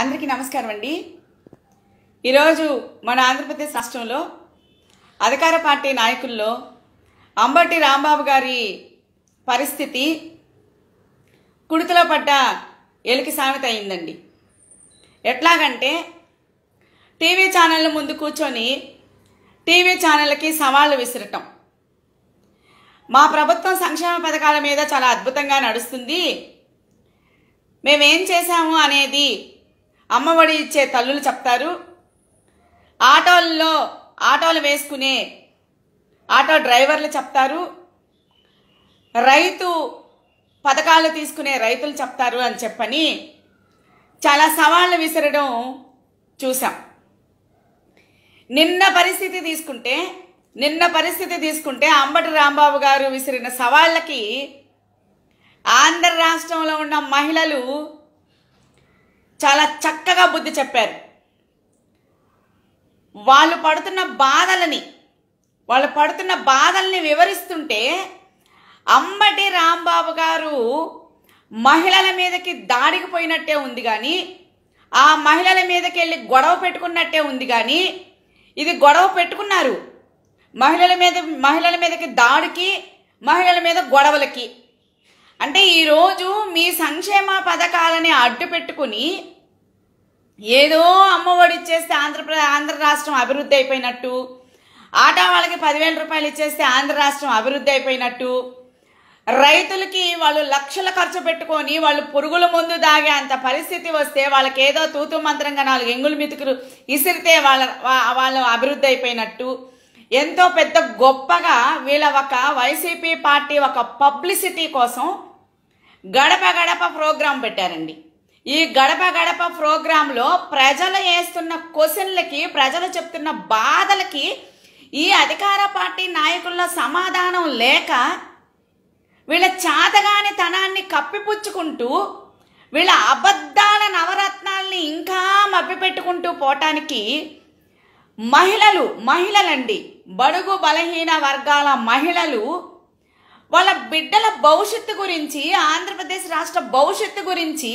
అందరికీ నమస్కారం అండి ఈరోజు మన ఆంధ్రప్రదేశ్ రాష్ట్రంలో అధికార పార్టీ నాయకుల్లో అంబటి రాంబాబు గారి పరిస్థితి కుడితలో పడ్డ ఎలికి సామెత అయిందండి ఎట్లాగంటే టీవీ ఛానళ్ళ ముందు కూర్చొని టీవీ ఛానళ్ళకి సవాళ్ళు విసిరటం మా ప్రభుత్వం సంక్షేమ పథకాల మీద చాలా అద్భుతంగా నడుస్తుంది మేమేం చేశాము అనేది అమ్మఒడి ఇచ్చే తల్లులు చెప్తారు ఆటోల్లో ఆటోలు వేసుకునే ఆటో డ్రైవర్లు చెప్తారు రైతు పథకాలు తీసుకునే రైతులు చెప్తారు అని చెప్పని చాలా సవాళ్ళు విసరడం చూసాం నిన్న పరిస్థితి తీసుకుంటే నిన్న పరిస్థితి తీసుకుంటే అంబటి రాంబాబు గారు విసిరిన సవాళ్ళకి ఆంధ్ర రాష్ట్రంలో ఉన్న మహిళలు చాలా చక్కగా బుద్ధి చెప్పారు వాళ్ళు పడుతున్న బాధలని వాళ్ళు పడుతున్న బాధల్ని వివరిస్తుంటే అంబటి రాంబాబు గారు మహిళల మీదకి దాడికి పోయినట్టే ఉంది కానీ ఆ మహిళల మీదకి వెళ్ళి గొడవ పెట్టుకున్నట్టే ఉంది కానీ ఇది గొడవ పెట్టుకున్నారు మహిళల మీద మహిళల మీదకి దాడికి మహిళల మీద గొడవలకి అంటే ఈరోజు మీ సంక్షేమ పథకాలని అడ్డు పెట్టుకుని ఏదో అమ్మఒడి ఇచ్చేస్తే ఆంధ్రప్ర ఆంధ్ర రాష్ట్రం అభివృద్ధి అయిపోయినట్టు ఆటా వాళ్ళకి పదివేల రూపాయలు ఇచ్చేస్తే ఆంధ్ర రాష్ట్రం అభివృద్ధి అయిపోయినట్టు రైతులకి వాళ్ళు లక్షల ఖర్చు పెట్టుకొని వాళ్ళు పురుగుల ముందు దాగే అంత పరిస్థితి వస్తే వాళ్ళకి ఏదో తూతు మంత్రంగా నాలుగు ఎంగులు మితుకులు ఇసిరితే వాళ్ళ వాళ్ళు అభివృద్ధి అయిపోయినట్టు ఎంతో పెద్ద గొప్పగా వీళ్ళ ఒక వైసీపీ పార్టీ ఒక పబ్లిసిటీ కోసం గడప గడప ప్రోగ్రాం పెట్టారండి ఈ గడప గడప ప్రోగ్రాంలో ప్రజలు వేస్తున్న క్వశ్చన్లకి ప్రజలు చెప్తున్న బాధలకి ఈ అధికార పార్టీ నాయకుల్లో సమాధానం లేక వీళ్ళ చాతగాని తనాన్ని కప్పిపుచ్చుకుంటూ వీళ్ళ అబద్ధాల నవరత్నాల్ని ఇంకా మభ్యపెట్టుకుంటూ పోవటానికి మహిళలు మహిళలండి బడుగు బలహీన వర్గాల మహిళలు వాళ్ళ బిడ్డల భవిష్యత్తు గురించి ఆంధ్రప్రదేశ్ రాష్ట్ర భవిష్యత్తు గురించి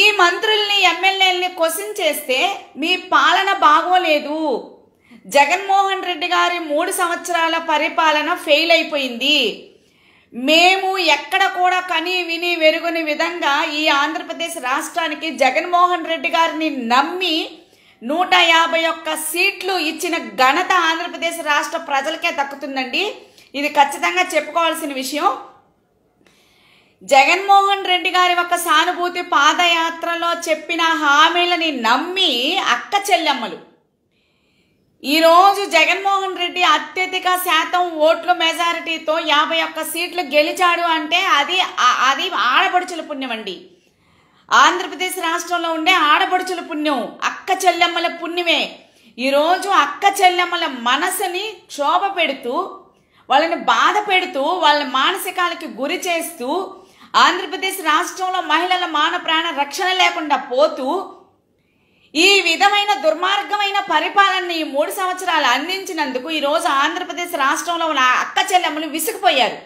ఈ మంత్రుల్ని ఎమ్మెల్యేలని క్వశ్చన్ చేస్తే మీ పాలన బాగోలేదు జగన్మోహన్ రెడ్డి గారి మూడు సంవత్సరాల పరిపాలన ఫెయిల్ అయిపోయింది మేము ఎక్కడ కూడా కని విని వెరుగుని విధంగా ఈ ఆంధ్రప్రదేశ్ రాష్ట్రానికి జగన్మోహన్ రెడ్డి గారిని నమ్మి నూట యాభై ఒక్క సీట్లు ఇచ్చిన ఘనత ఆంధ్రప్రదేశ్ రాష్ట్ర ప్రజలకే దక్కుతుందండి ఇది ఖచ్చితంగా చెప్పుకోవాల్సిన విషయం జగన్మోహన్ రెడ్డి గారి ఒక సానుభూతి పాదయాత్రలో చెప్పిన హామీలని నమ్మి అక్క చెల్లెమ్మలు ఈరోజు జగన్మోహన్ రెడ్డి అత్యధిక శాతం ఓట్ల మెజారిటీతో యాభై ఒక్క సీట్లు గెలిచాడు అంటే అది అది ఆడపడుచుల పుణ్యం అండి ఆంధ్రప్రదేశ్ రాష్ట్రంలో ఉండే ఆడపడుచుల పుణ్యం అక్క అక్క చెల్లెమ్మల పుణ్యమే ఈరోజు అక్క చెల్లెమ్మల మనసుని క్షోభ పెడుతూ వాళ్ళని బాధ పెడుతూ వాళ్ళ మానసికాలకి గురి చేస్తూ ఆంధ్రప్రదేశ్ రాష్ట్రంలో మహిళల మాన ప్రాణ రక్షణ లేకుండా పోతూ ఈ విధమైన దుర్మార్గమైన పరిపాలనని ఈ మూడు సంవత్సరాలు అందించినందుకు ఈరోజు ఆంధ్రప్రదేశ్ రాష్ట్రంలో ఉన్న అక్క చెల్లెమ్మలు విసిగిపోయారు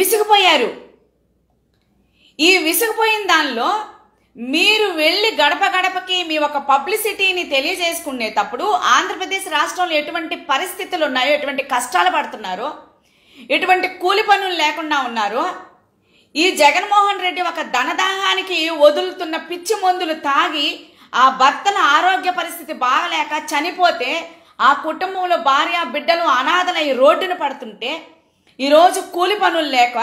విసిగిపోయారు ఈ విసిగిపోయిన దానిలో మీరు వెళ్ళి గడప గడపకి మీ ఒక పబ్లిసిటీని తెలియజేసుకునేటప్పుడు ఆంధ్రప్రదేశ్ రాష్ట్రంలో ఎటువంటి పరిస్థితులు ఉన్నాయో ఎటువంటి కష్టాలు పడుతున్నారు ఎటువంటి కూలి పనులు లేకుండా ఉన్నారు ఈ జగన్మోహన్ రెడ్డి ఒక ధనదాహానికి వదులుతున్న పిచ్చి మందులు తాగి ఆ భర్తల ఆరోగ్య పరిస్థితి బాగలేక చనిపోతే ఆ కుటుంబంలో భార్య బిడ్డలు అనాథలై రోడ్డున పడుతుంటే ఈరోజు కూలి పనులు లేక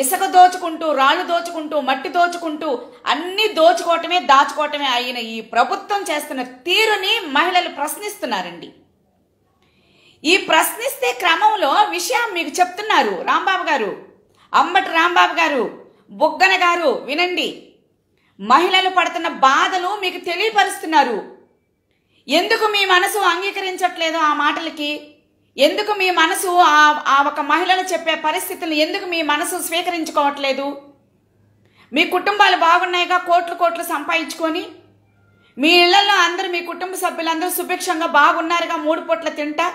ఇసుక దోచుకుంటూ రాళ్ళు దోచుకుంటూ మట్టి దోచుకుంటూ అన్ని దోచుకోవటమే దాచుకోవటమే అయిన ఈ ప్రభుత్వం చేస్తున్న తీరుని మహిళలు ప్రశ్నిస్తున్నారండి ఈ ప్రశ్నిస్తే క్రమంలో విషయం మీకు చెప్తున్నారు రాంబాబు గారు అంబటి రాంబాబు గారు బుగ్గన గారు వినండి మహిళలు పడుతున్న బాధలు మీకు తెలియపరుస్తున్నారు ఎందుకు మీ మనసు అంగీకరించట్లేదో ఆ మాటలకి ఎందుకు మీ మనసు ఆ ఒక మహిళను చెప్పే పరిస్థితులు ఎందుకు మీ మనసు స్వీకరించుకోవట్లేదు మీ కుటుంబాలు బాగున్నాయిగా కోట్లు కోట్లు సంపాదించుకొని మీ ఇళ్లలో అందరు మీ కుటుంబ సభ్యులందరూ సుభిక్షంగా బాగున్నారుగా మూడు పూట్ల తింటా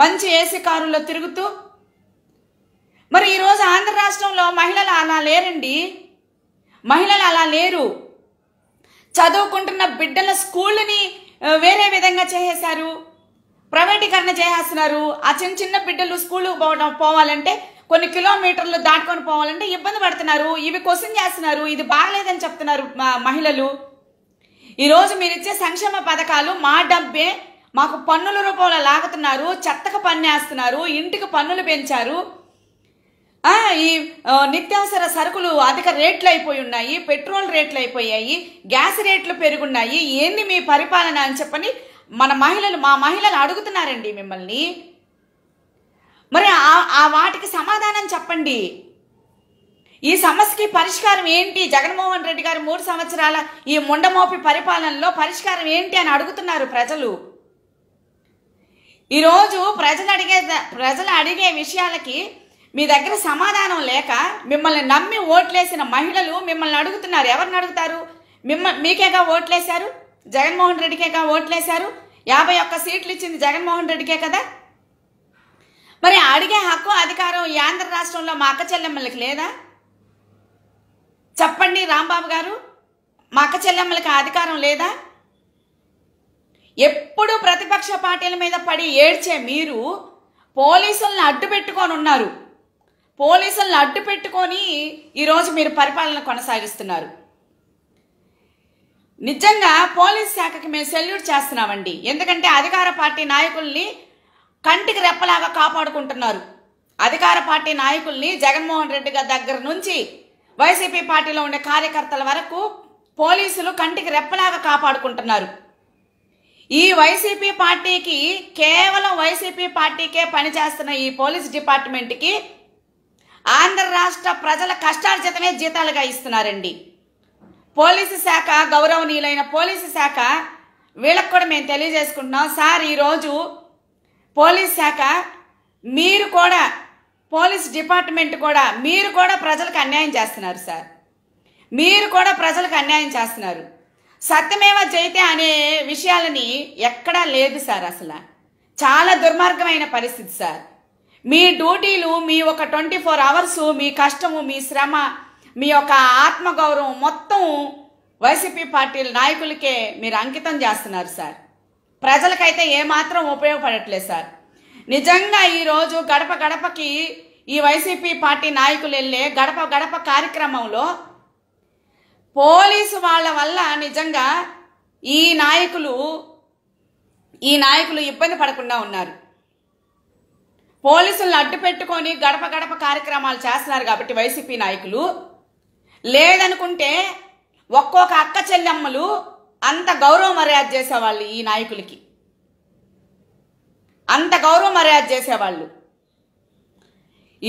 మంచి ఏసీ కారుల్లో తిరుగుతూ మరి ఈరోజు ఆంధ్ర రాష్ట్రంలో మహిళలు అలా లేరండి మహిళలు అలా లేరు చదువుకుంటున్న బిడ్డల స్కూళ్ళని వేరే విధంగా చేసేశారు ప్రైవేటీకరణ చేసేస్తున్నారు ఆ చిన్న చిన్న బిడ్డలు స్కూల్ పోవడం పోవాలంటే కొన్ని కిలోమీటర్లు దాటుకొని పోవాలంటే ఇబ్బంది పడుతున్నారు ఇవి క్వశ్చన్ చేస్తున్నారు ఇది బాగలేదని చెప్తున్నారు మహిళలు ఈరోజు మీరు ఇచ్చే సంక్షేమ పథకాలు మా డబ్బే మాకు పన్నుల రూపంలో లాగుతున్నారు చెత్తకు పన్నేస్తున్నారు ఇంటికి పన్నులు పెంచారు ఈ నిత్యావసర సరుకులు అధిక రేట్లు అయిపోయి ఉన్నాయి పెట్రోల్ రేట్లు అయిపోయాయి గ్యాస్ రేట్లు పెరుగున్నాయి ఏంది మీ పరిపాలన అని చెప్పని మన మహిళలు మా మహిళలు అడుగుతున్నారండి మిమ్మల్ని మరి ఆ వాటికి సమాధానం చెప్పండి ఈ సమస్యకి పరిష్కారం ఏంటి జగన్మోహన్ రెడ్డి గారు మూడు సంవత్సరాల ఈ ముండమోపి పరిపాలనలో పరిష్కారం ఏంటి అని అడుగుతున్నారు ప్రజలు ఈరోజు ప్రజలు అడిగే ప్రజలు అడిగే విషయాలకి మీ దగ్గర సమాధానం లేక మిమ్మల్ని నమ్మి ఓట్లేసిన మహిళలు మిమ్మల్ని అడుగుతున్నారు ఎవరిని అడుగుతారు మిమ్మ మీకేగా ఓట్లేశారు జగన్మోహన్ రెడ్డికే కా ఓట్లేశారు యాభై ఒక్క సీట్లు ఇచ్చింది జగన్మోహన్ రెడ్డికే కదా మరి అడిగే హక్కు అధికారం ఈ ఆంధ్ర రాష్ట్రంలో మా అక్క చెల్లెమ్మలకి లేదా చెప్పండి రాంబాబు గారు మా అక్క చెల్లెమ్మలకి అధికారం లేదా ఎప్పుడు ప్రతిపక్ష పార్టీల మీద పడి ఏడ్చే మీరు పోలీసులను అడ్డు పెట్టుకొని ఉన్నారు పోలీసులను అడ్డు పెట్టుకొని ఈరోజు మీరు పరిపాలన కొనసాగిస్తున్నారు నిజంగా పోలీస్ శాఖకి మేము సెల్యూట్ చేస్తున్నామండి ఎందుకంటే అధికార పార్టీ నాయకుల్ని కంటికి రెప్పలాగా కాపాడుకుంటున్నారు అధికార పార్టీ నాయకుల్ని జగన్మోహన్ రెడ్డి గారి దగ్గర నుంచి వైసీపీ పార్టీలో ఉండే కార్యకర్తల వరకు పోలీసులు కంటికి రెప్పలాగా కాపాడుకుంటున్నారు ఈ వైసీపీ పార్టీకి కేవలం వైసీపీ పార్టీకే పనిచేస్తున్న ఈ పోలీస్ డిపార్ట్మెంట్కి ఆంధ్ర రాష్ట్ర ప్రజల కష్టార్జితమే జీతాలుగా ఇస్తున్నారండి పోలీసు శాఖ గౌరవనీయులైన పోలీసు శాఖ వీళ్ళకు కూడా మేము తెలియజేసుకుంటున్నాం సార్ ఈరోజు పోలీస్ శాఖ మీరు కూడా పోలీస్ డిపార్ట్మెంట్ కూడా మీరు కూడా ప్రజలకు అన్యాయం చేస్తున్నారు సార్ మీరు కూడా ప్రజలకు అన్యాయం చేస్తున్నారు సత్యమేవ జైతే అనే విషయాలని ఎక్కడా లేదు సార్ అసలు చాలా దుర్మార్గమైన పరిస్థితి సార్ మీ డ్యూటీలు మీ ఒక ట్వంటీ ఫోర్ మీ కష్టము మీ శ్రమ మీ యొక్క ఆత్మగౌరవం మొత్తం వైసీపీ పార్టీల నాయకులకే మీరు అంకితం చేస్తున్నారు సార్ ప్రజలకైతే ఏమాత్రం ఉపయోగపడట్లేదు సార్ నిజంగా ఈరోజు గడప గడపకి ఈ వైసీపీ పార్టీ నాయకులు వెళ్ళే గడప గడప కార్యక్రమంలో పోలీసు వాళ్ళ వల్ల నిజంగా ఈ నాయకులు ఈ నాయకులు ఇబ్బంది పడకుండా ఉన్నారు పోలీసులను అడ్డు పెట్టుకొని గడప గడప కార్యక్రమాలు చేస్తున్నారు కాబట్టి వైసీపీ నాయకులు లేదనుకుంటే ఒక్కొక్క అక్క చెల్లెమ్మలు అంత గౌరవ మర్యాద చేసేవాళ్ళు ఈ నాయకులకి అంత గౌరవ మర్యాద చేసేవాళ్ళు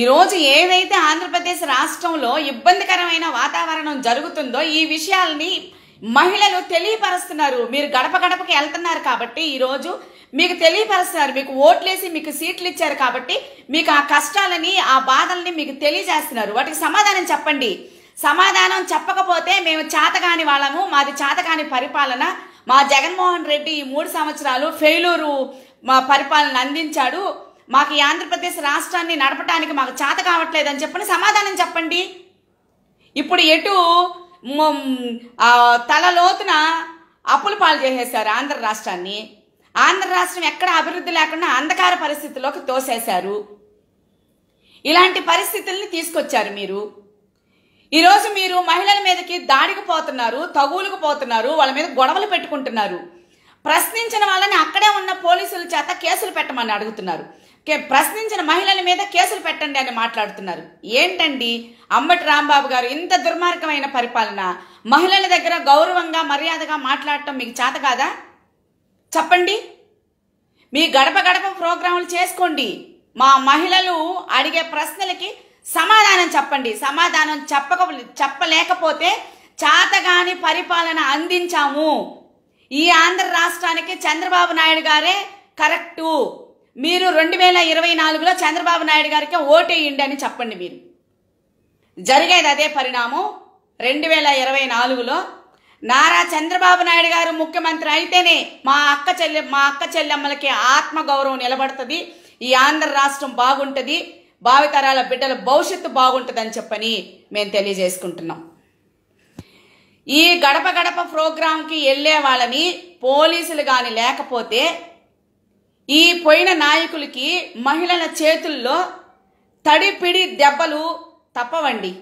ఈరోజు ఏదైతే ఆంధ్రప్రదేశ్ రాష్ట్రంలో ఇబ్బందికరమైన వాతావరణం జరుగుతుందో ఈ విషయాల్ని మహిళలు తెలియపరుస్తున్నారు మీరు గడప గడపకి వెళ్తున్నారు కాబట్టి ఈరోజు మీకు తెలియపరుస్తున్నారు మీకు ఓట్లేసి మీకు సీట్లు ఇచ్చారు కాబట్టి మీకు ఆ కష్టాలని ఆ బాధల్ని మీకు తెలియజేస్తున్నారు వాటికి సమాధానం చెప్పండి సమాధానం చెప్పకపోతే మేము చేతగాని వాళ్ళము మాది చేతగాని పరిపాలన మా జగన్మోహన్ రెడ్డి ఈ మూడు సంవత్సరాలు ఫెయిలూరు మా పరిపాలన అందించాడు మాకు ఆంధ్రప్రదేశ్ రాష్ట్రాన్ని నడపడానికి మాకు చేత కావట్లేదని చెప్పని సమాధానం చెప్పండి ఇప్పుడు ఎటు తలలోతున అప్పుల పాలు చేసేశారు ఆంధ్ర రాష్ట్రాన్ని ఆంధ్ర రాష్ట్రం ఎక్కడ అభివృద్ధి లేకుండా అంధకార పరిస్థితుల్లోకి తోసేశారు ఇలాంటి పరిస్థితుల్ని తీసుకొచ్చారు మీరు ఈరోజు మీరు మహిళల మీదకి దాడికి పోతున్నారు తగులుకు పోతున్నారు వాళ్ళ మీద గొడవలు పెట్టుకుంటున్నారు ప్రశ్నించిన వాళ్ళని అక్కడే ఉన్న పోలీసుల చేత కేసులు పెట్టమని అడుగుతున్నారు ప్రశ్నించిన మహిళల మీద కేసులు పెట్టండి అని మాట్లాడుతున్నారు ఏంటండి అంబటి రాంబాబు గారు ఇంత దుర్మార్గమైన పరిపాలన మహిళల దగ్గర గౌరవంగా మర్యాదగా మాట్లాడటం మీకు చేత కాదా చెప్పండి మీ గడప గడప ప్రోగ్రాములు చేసుకోండి మా మహిళలు అడిగే ప్రశ్నలకి సమాధానం చెప్పండి సమాధానం చెప్పక చెప్పలేకపోతే చాతగాని పరిపాలన అందించాము ఈ ఆంధ్ర రాష్ట్రానికి చంద్రబాబు నాయుడు గారే కరెక్టు మీరు రెండు వేల ఇరవై నాలుగులో చంద్రబాబు నాయుడు గారికి ఓటేయండి అని చెప్పండి మీరు జరిగేది అదే పరిణామం రెండు వేల ఇరవై నాలుగులో నారా చంద్రబాబు నాయుడు గారు ముఖ్యమంత్రి అయితేనే మా అక్క చెల్లె మా అక్క చెల్లెమ్మలకి ఆత్మగౌరవం నిలబడుతుంది ఈ ఆంధ్ర రాష్ట్రం బాగుంటుంది భావితరాల బిడ్డల భవిష్యత్తు బాగుంటుందని చెప్పని మేము తెలియజేసుకుంటున్నాం ఈ గడప గడప ప్రోగ్రాంకి వెళ్ళే వాళ్ళని పోలీసులు కాని లేకపోతే ఈ పోయిన నాయకులకి మహిళల చేతుల్లో తడిపిడి దెబ్బలు తప్పవండి